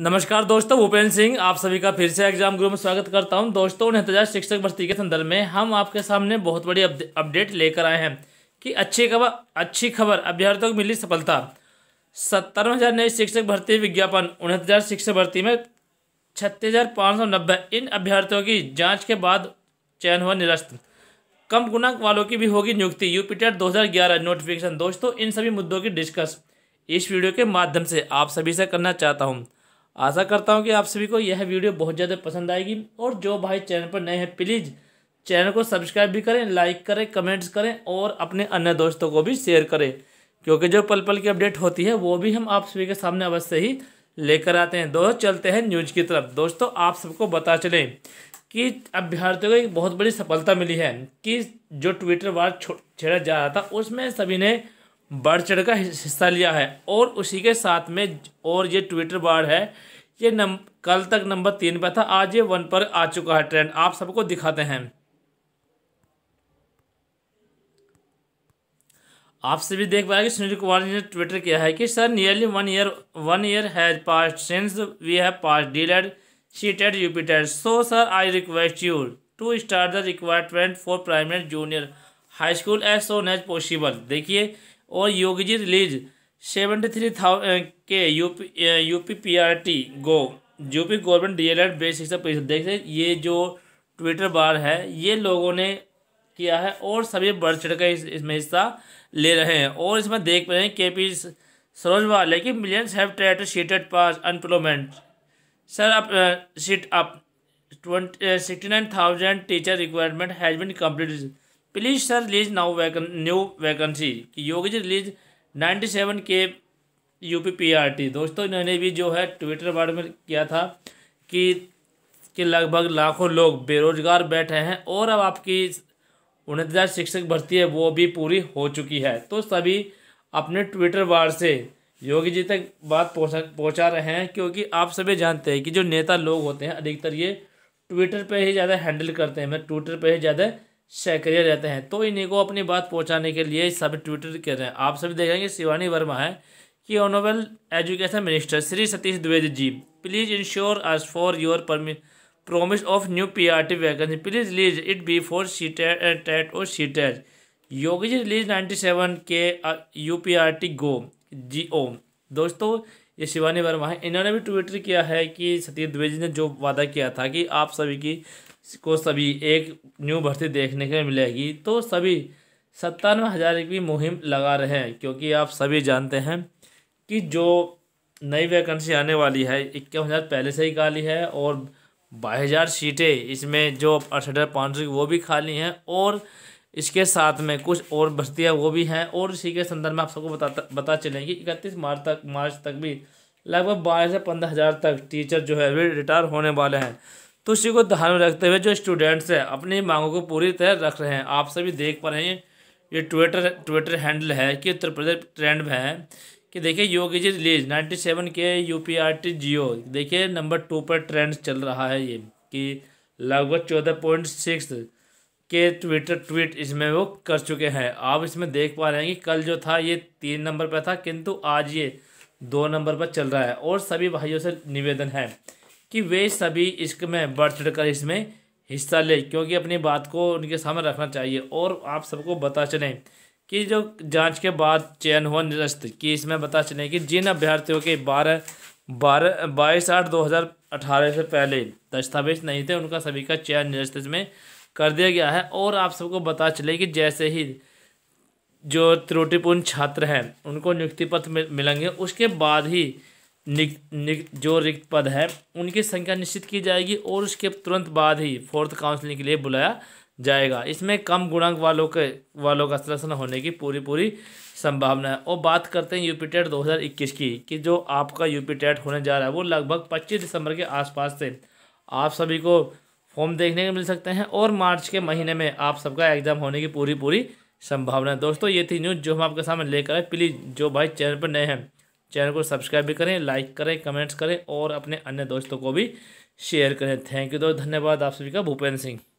नमस्कार दोस्तों भूपेंद्र सिंह आप सभी का फिर से एग्जाम गुरु में स्वागत करता हूं दोस्तों हज़ार शिक्षक भर्ती के संदर्भ में हम आपके सामने बहुत बड़ी अपडेट लेकर आए हैं कि अच्छी खबर अच्छी खबर अभ्यर्थियों को मिली सफलता सत्तर हज़ार नए शिक्षक भर्ती विज्ञापन उनहत्तर शिक्षक भर्ती में छत्तीस इन अभ्यर्थियों की जाँच के बाद चयन हुआ निरस्त कम गुणांक वालों की भी होगी नियुक्ति यूपीटेट दो नोटिफिकेशन दोस्तों इन सभी मुद्दों की डिस्कस इस वीडियो के माध्यम से आप सभी से करना चाहता हूँ आशा करता हूँ कि आप सभी को यह वीडियो बहुत ज़्यादा पसंद आएगी और जो भाई चैनल पर नए हैं प्लीज़ चैनल को सब्सक्राइब भी करें लाइक करें कमेंट्स करें और अपने अन्य दोस्तों को भी शेयर करें क्योंकि जो पल पल की अपडेट होती है वो भी हम आप सभी के सामने अवश्य ही लेकर आते हैं दोस्त चलते हैं न्यूज की तरफ दोस्तों आप सबको बता चलें कि अभ्यर्थियों को एक बहुत बड़ी सफलता मिली है कि जो ट्विटर वार छेड़ा जा रहा था उसमें सभी ने बढ़ चढ़ का हिस्सा लिया है और उसी के साथ में और ये ट्विटर बार है ये नम कल तक नंबर तीन पर था आज ये वन पर आ चुका है ट्रेंड आप सबको दिखाते हैं आपसे भी देख पाएंगे सुनील कुमार जी ने ट्विटर किया है कि sir nearly one year one year has pass since we have pass DElEd CTET UPTET so sir I request you to start the requirement for primary junior high school as soon as possible देखिए और Yogji release seventy three thousand के UP U P R T go UP government D L Ed base शिक्षा परिषद देखिए ये जो Twitter बार है ये लोगों ने किया है और सभी बढ़ चढ़ कर इस, इसमें हिस्सा ले रहे हैं और इसमें देख रहे हैं के पी सरोजवाल है कि millions have tried CTET pass unemployment sir UP seat UP twenty sixty nine thousand teacher requirement has been complete please sir release now vacant new vacancy कि Yogi ji release ninety seven के U P P R T दोस्तों इन्होंने भी जो है Twitter ward में किया था कि कि लगभग लाखों लोग बेरोजगार बैठे हैं और अब आपकी उनतीस शिक्षक भर्ती है वो भी पूरी हो चुकी है तो सभी अपने ट्विटर वार्ड से योगी जी तक बात पहुँचा पहुँचा रहे हैं क्योंकि आप सभी जानते हैं कि जो नेता लोग होते हैं अधिकतर ये ट्विटर पे ही ज़्यादा हैंडल करते हैं मैं मतलब ट्विटर पे ही ज़्यादा सक्रिय रहते हैं तो इन्हीं को अपनी बात पहुंचाने के लिए सब ट्विटर कर रहे हैं आप सभी देखेंगे शिवानी वर्मा है कि honourable education minister Shri Satish Dwivedi ji please ensure आज for your promise of new P R T vacancy please release it B for C TET TET और C TET Yogi ji release ninety seven के यू पी आर टी गो जी ओम दोस्तों ये शिवानी वर्मा है इन्होंने भी ट्विटर किया है कि सतीश द्विवेदी ने जो वादा किया था कि आप सभी की को सभी एक न्यू भर्ती देखने को मिलेगी तो सभी सत्तानवे हज़ार की मुहिम लगा रहे हैं क्योंकि आप सभी जानते हैं कि जो नई वैकेंसी आने वाली है इक्यावन हज़ार पहले से ही खाली है और बाईस हज़ार सीटें इसमें जो अड़सठ हज़ार पाँच सौ वो भी खाली हैं और इसके साथ में कुछ और बस्तियाँ वो भी हैं और इसी के संदर्भ में आप सबको बता बता चलें कि इकतीस मार्च तक मार्च तक भी लगभग बारह से पंद्रह हज़ार तक टीचर जो है वे रिटायर होने वाले हैं तो इसी को ध्यान में रखते हुए जो स्टूडेंट्स हैं अपनी मांगों को पूरी तरह रख रहे हैं आप सभी देख पा रहे हैं ये ट्विटर ट्विटर हैंडल है कि उत्तर प्रदेश ट्रेंड में है कि देखिए Yogi ji release ninety seven के यू पी आर टी जियो देखिए नंबर टू पर ट्रेंड चल रहा है ये कि लगभग चौदह point six K Twitter tweet इसमें वो कर चुके हैं आप इसमें देख पा रहे हैं कि कल जो था ये तीन नंबर पर था किंतु आज ये दो नंबर पर चल रहा है और सभी भाइयों से निवेदन है कि वे सभी इसमें बढ़ चढ़ कर इसमें हिस्सा लें क्योंकि अपनी बात को उनके सामने रखना चाहिए और आप सबको बता चलें कि जो जांच के बाद चयन हुआ निरस्त कि इसमें बता चलें कि जिन अभ्यर्थियों के बारह बारह बाईस आठ दो हज़ार अठारह से पहले दस्तावेज नहीं थे उनका सभी का चयन निरस्त इसमें कर दिया गया है और आप सबको बता चले कि जैसे ही जो त्रुटिपूर्ण छात्र हैं उनको नियुक्ति पत्र मिलेंगे उसके बाद ही निक, निक, जो रिक्त पद है उनकी संख्या निश्चित की जाएगी और उसके तुरंत बाद ही फोर्थ काउंसलिंग के लिए बुलाया जाएगा इसमें कम गुणांक वालों के वालों का सलेक्शन होने की पूरी पूरी संभावना है और बात करते हैं यूपी टेट दो की कि जो आपका यूपी टेट होने जा रहा है वो लगभग 25 दिसंबर के आसपास से आप सभी को फॉर्म देखने को मिल सकते हैं और मार्च के महीने में आप सबका एग्ज़ाम होने की पूरी पूरी संभावना है दोस्तों ये थी न्यूज़ जो हम आपके सामने लेकर आए प्लीज़ जो भाई चैनल पर नए हैं चैनल को सब्सक्राइब भी करें लाइक करें कमेंट्स करें और अपने अन्य दोस्तों को भी शेयर करें थैंक यू दोस्त धन्यवाद आप सभी का भूपेंद्र सिंह